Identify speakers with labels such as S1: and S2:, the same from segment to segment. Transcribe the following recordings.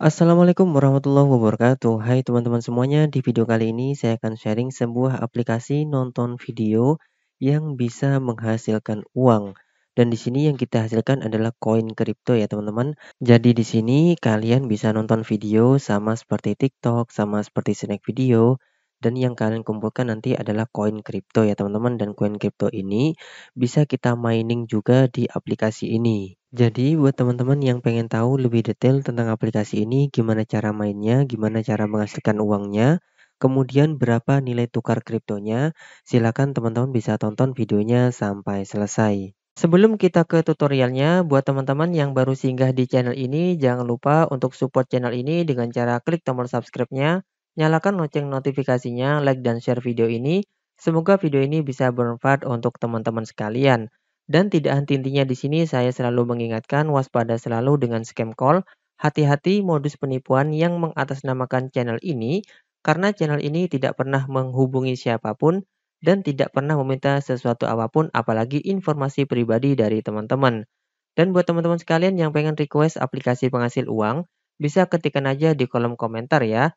S1: Assalamualaikum warahmatullahi wabarakatuh. Hai teman-teman semuanya, di video kali ini saya akan sharing sebuah aplikasi nonton video yang bisa menghasilkan uang. Dan di sini yang kita hasilkan adalah koin kripto ya teman-teman. Jadi di sini kalian bisa nonton video sama seperti TikTok, sama seperti snack video, dan yang kalian kumpulkan nanti adalah koin kripto ya teman-teman dan koin kripto ini bisa kita mining juga di aplikasi ini. Jadi buat teman-teman yang pengen tahu lebih detail tentang aplikasi ini, gimana cara mainnya, gimana cara menghasilkan uangnya, kemudian berapa nilai tukar kriptonya, silahkan teman-teman bisa tonton videonya sampai selesai. Sebelum kita ke tutorialnya, buat teman-teman yang baru singgah di channel ini, jangan lupa untuk support channel ini dengan cara klik tombol subscribe-nya, Nyalakan lonceng notifikasinya, like dan share video ini. Semoga video ini bisa bermanfaat untuk teman-teman sekalian. Dan tidak henti-hentinya di sini saya selalu mengingatkan waspada selalu dengan scam call. Hati-hati modus penipuan yang mengatasnamakan channel ini karena channel ini tidak pernah menghubungi siapapun dan tidak pernah meminta sesuatu apapun apalagi informasi pribadi dari teman-teman. Dan buat teman-teman sekalian yang pengen request aplikasi penghasil uang, bisa ketikkan aja di kolom komentar ya.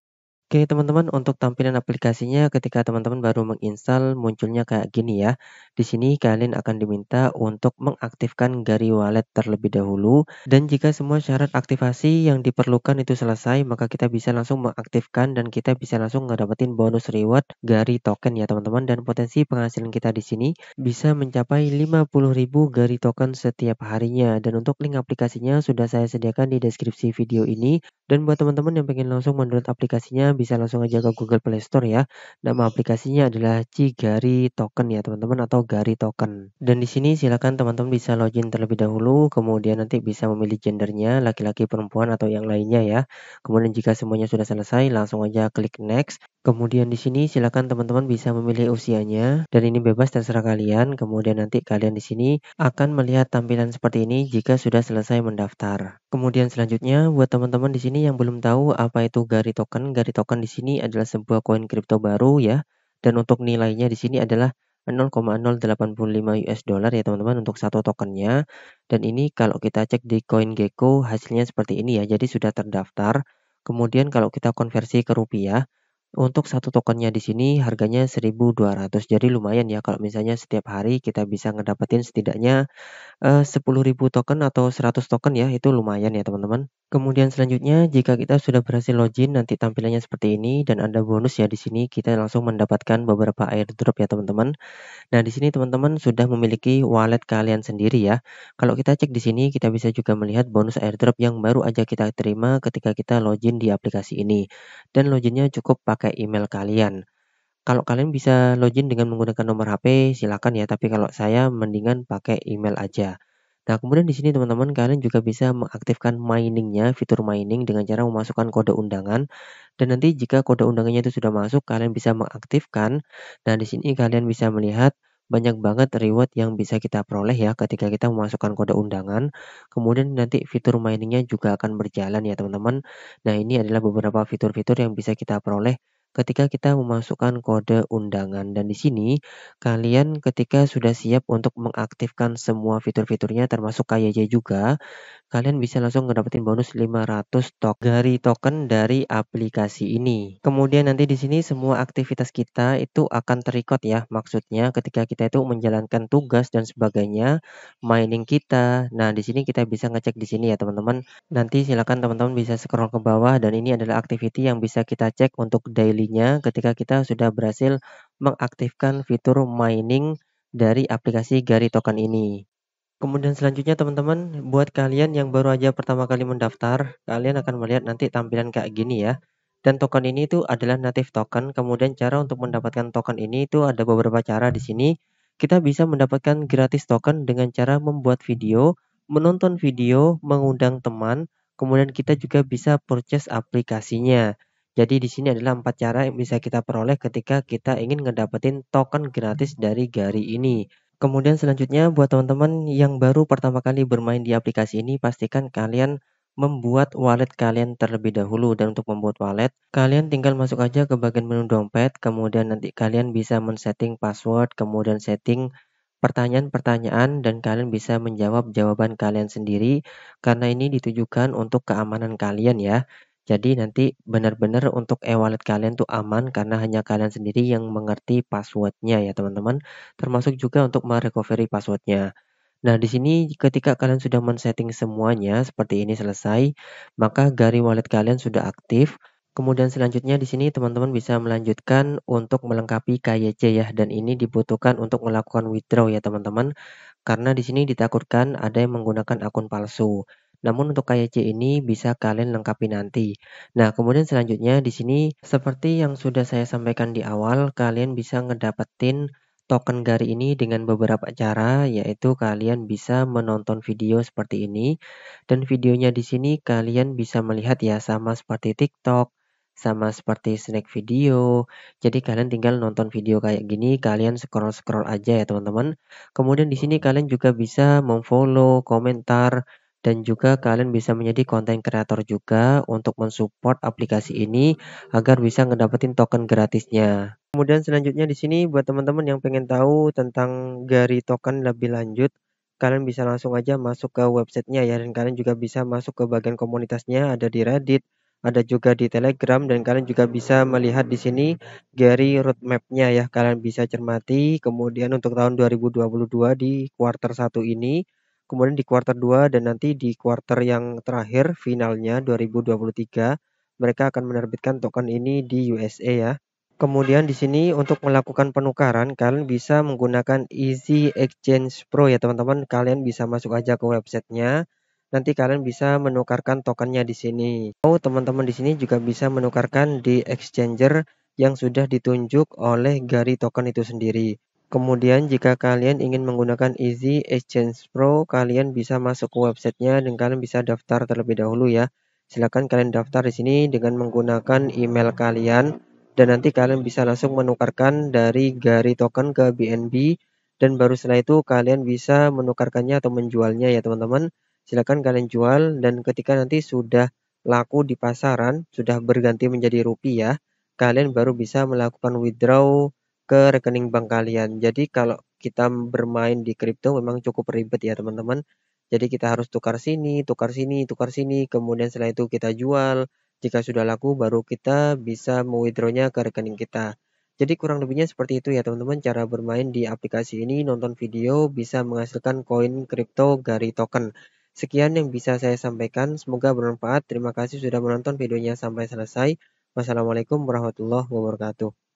S1: Oke teman-teman, untuk tampilan aplikasinya ketika teman-teman baru menginstal munculnya kayak gini ya. Di sini kalian akan diminta untuk mengaktifkan Gary Wallet terlebih dahulu. Dan jika semua syarat aktivasi yang diperlukan itu selesai, maka kita bisa langsung mengaktifkan dan kita bisa langsung ngedapetin bonus reward Gary token ya teman-teman. Dan potensi penghasilan kita di sini bisa mencapai 50.000 Gary token setiap harinya. Dan untuk link aplikasinya sudah saya sediakan di deskripsi video ini. Dan buat teman-teman yang pengen langsung mendownload aplikasinya, bisa langsung aja ke Google Play Store ya. Nama aplikasinya adalah Cigari Token ya teman-teman atau Gari Token. Dan di sini silakan teman-teman bisa login terlebih dahulu, kemudian nanti bisa memilih gendernya laki-laki, perempuan atau yang lainnya ya. Kemudian jika semuanya sudah selesai, langsung aja klik next. Kemudian di sini silakan teman-teman bisa memilih usianya dan ini bebas terserah kalian. Kemudian nanti kalian di sini akan melihat tampilan seperti ini jika sudah selesai mendaftar. Kemudian selanjutnya buat teman-teman di sini yang belum tahu apa itu Gari Token, Gari Token token di sini adalah sebuah koin kripto baru ya. Dan untuk nilainya di sini adalah 0,085 US dollar ya teman-teman untuk satu tokennya. Dan ini kalau kita cek di gecko hasilnya seperti ini ya. Jadi sudah terdaftar. Kemudian kalau kita konversi ke rupiah, untuk satu tokennya di sini harganya 1.200. Jadi lumayan ya kalau misalnya setiap hari kita bisa ngedapetin setidaknya eh, uh, 10.000 token atau 100 token ya, itu lumayan ya teman-teman. Kemudian selanjutnya jika kita sudah berhasil login nanti tampilannya seperti ini dan ada bonus ya di sini kita langsung mendapatkan beberapa airdrop ya teman-teman. Nah, di sini teman-teman sudah memiliki wallet kalian sendiri ya. Kalau kita cek di sini kita bisa juga melihat bonus airdrop yang baru aja kita terima ketika kita login di aplikasi ini. Dan loginnya cukup pakai pakai email kalian. Kalau kalian bisa login dengan menggunakan nomor HP, silakan ya, tapi kalau saya mendingan pakai email aja. Nah, kemudian di sini teman-teman kalian juga bisa mengaktifkan miningnya, fitur mining dengan cara memasukkan kode undangan. Dan nanti jika kode undangannya itu sudah masuk, kalian bisa mengaktifkan. Nah, di sini kalian bisa melihat banyak banget reward yang bisa kita peroleh ya ketika kita memasukkan kode undangan. Kemudian nanti fitur miningnya juga akan berjalan ya teman-teman. Nah ini adalah beberapa fitur-fitur yang bisa kita peroleh ketika kita memasukkan kode undangan dan di sini kalian ketika sudah siap untuk mengaktifkan semua fitur-fiturnya termasuk KYJ juga kalian bisa langsung ngedapetin bonus 500 dari token dari aplikasi ini. Kemudian nanti di sini semua aktivitas kita itu akan terikot ya. Maksudnya ketika kita itu menjalankan tugas dan sebagainya, mining kita. Nah, di sini kita bisa ngecek di sini ya, teman-teman. Nanti silakan teman-teman bisa scroll ke bawah dan ini adalah activity yang bisa kita cek untuk daily-nya ketika kita sudah berhasil mengaktifkan fitur mining dari aplikasi Gari Token ini. Kemudian selanjutnya teman-teman, buat kalian yang baru aja pertama kali mendaftar, kalian akan melihat nanti tampilan kayak gini ya. Dan token ini itu adalah native token. Kemudian cara untuk mendapatkan token ini itu ada beberapa cara di sini. Kita bisa mendapatkan gratis token dengan cara membuat video, menonton video, mengundang teman, kemudian kita juga bisa purchase aplikasinya. Jadi di sini adalah empat cara yang bisa kita peroleh ketika kita ingin mendapatkan token gratis dari Gari ini. Kemudian selanjutnya buat teman-teman yang baru pertama kali bermain di aplikasi ini pastikan kalian membuat wallet kalian terlebih dahulu dan untuk membuat wallet kalian tinggal masuk aja ke bagian menu dompet kemudian nanti kalian bisa men-setting password kemudian setting pertanyaan-pertanyaan dan kalian bisa menjawab jawaban kalian sendiri karena ini ditujukan untuk keamanan kalian ya jadi nanti benar-benar untuk e-wallet kalian tuh aman karena hanya kalian sendiri yang mengerti passwordnya ya teman-teman. Termasuk juga untuk merecovery passwordnya. Nah, di sini ketika kalian sudah men-setting semuanya seperti ini selesai, maka Gari Wallet kalian sudah aktif. Kemudian selanjutnya di sini teman-teman bisa melanjutkan untuk melengkapi KYC ya dan ini dibutuhkan untuk melakukan withdraw ya teman-teman karena di sini ditakutkan ada yang menggunakan akun palsu. Namun untuk KYC ini bisa kalian lengkapi nanti. Nah, kemudian selanjutnya di sini seperti yang sudah saya sampaikan di awal, kalian bisa ngedapetin token Gari ini dengan beberapa cara, yaitu kalian bisa menonton video seperti ini, dan videonya di sini kalian bisa melihat ya sama seperti TikTok, sama seperti snack video. Jadi kalian tinggal nonton video kayak gini, kalian scroll-scroll aja ya teman-teman. Kemudian di sini kalian juga bisa memfollow, komentar, dan juga kalian bisa menjadi konten kreator juga untuk mensupport aplikasi ini agar bisa ngedapetin token gratisnya. Kemudian selanjutnya di sini buat teman-teman yang pengen tahu tentang Gari token lebih lanjut, kalian bisa langsung aja masuk ke websitenya ya dan kalian juga bisa masuk ke bagian komunitasnya ada di Reddit, ada juga di Telegram dan kalian juga bisa melihat di sini Gary roadmapnya ya kalian bisa cermati kemudian untuk tahun 2022 di quarter 1 ini kemudian di kuarter 2 dan nanti di kuarter yang terakhir finalnya 2023 mereka akan menerbitkan token ini di USA ya. Kemudian di sini untuk melakukan penukaran kalian bisa menggunakan Easy Exchange Pro ya teman-teman. Kalian bisa masuk aja ke websitenya. Nanti kalian bisa menukarkan tokennya di sini. Oh teman-teman di sini juga bisa menukarkan di exchanger yang sudah ditunjuk oleh Gary Token itu sendiri. Kemudian jika kalian ingin menggunakan Easy Exchange Pro, kalian bisa masuk ke websitenya dan kalian bisa daftar terlebih dahulu ya. Silahkan kalian daftar di sini dengan menggunakan email kalian dan nanti kalian bisa langsung menukarkan dari Gary token ke BNB dan baru setelah itu kalian bisa menukarkannya atau menjualnya ya teman-teman. Silahkan kalian jual dan ketika nanti sudah laku di pasaran, sudah berganti menjadi rupiah, kalian baru bisa melakukan withdraw ke rekening bank kalian. Jadi kalau kita bermain di kripto memang cukup ribet ya teman-teman. Jadi kita harus tukar sini, tukar sini, tukar sini, kemudian setelah itu kita jual. Jika sudah laku baru kita bisa mewithdrawnya ke rekening kita. Jadi kurang lebihnya seperti itu ya teman-teman cara bermain di aplikasi ini. Nonton video bisa menghasilkan koin kripto Gari token. Sekian yang bisa saya sampaikan, semoga bermanfaat. Terima kasih sudah menonton videonya sampai selesai. Wassalamualaikum warahmatullahi wabarakatuh.